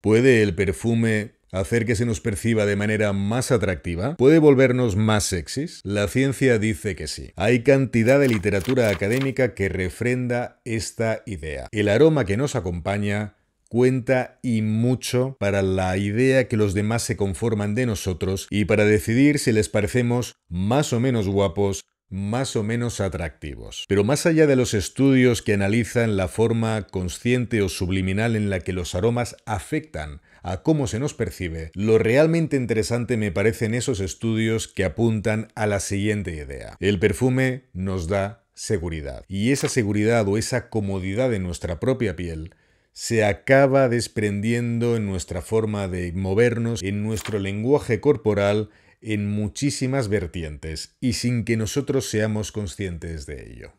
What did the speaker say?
¿Puede el perfume hacer que se nos perciba de manera más atractiva? ¿Puede volvernos más sexys? La ciencia dice que sí. Hay cantidad de literatura académica que refrenda esta idea. El aroma que nos acompaña cuenta y mucho para la idea que los demás se conforman de nosotros y para decidir si les parecemos más o menos guapos más o menos atractivos. Pero más allá de los estudios que analizan la forma consciente o subliminal en la que los aromas afectan a cómo se nos percibe, lo realmente interesante me parecen esos estudios que apuntan a la siguiente idea. El perfume nos da seguridad. Y esa seguridad o esa comodidad en nuestra propia piel se acaba desprendiendo en nuestra forma de movernos, en nuestro lenguaje corporal, en muchísimas vertientes y sin que nosotros seamos conscientes de ello.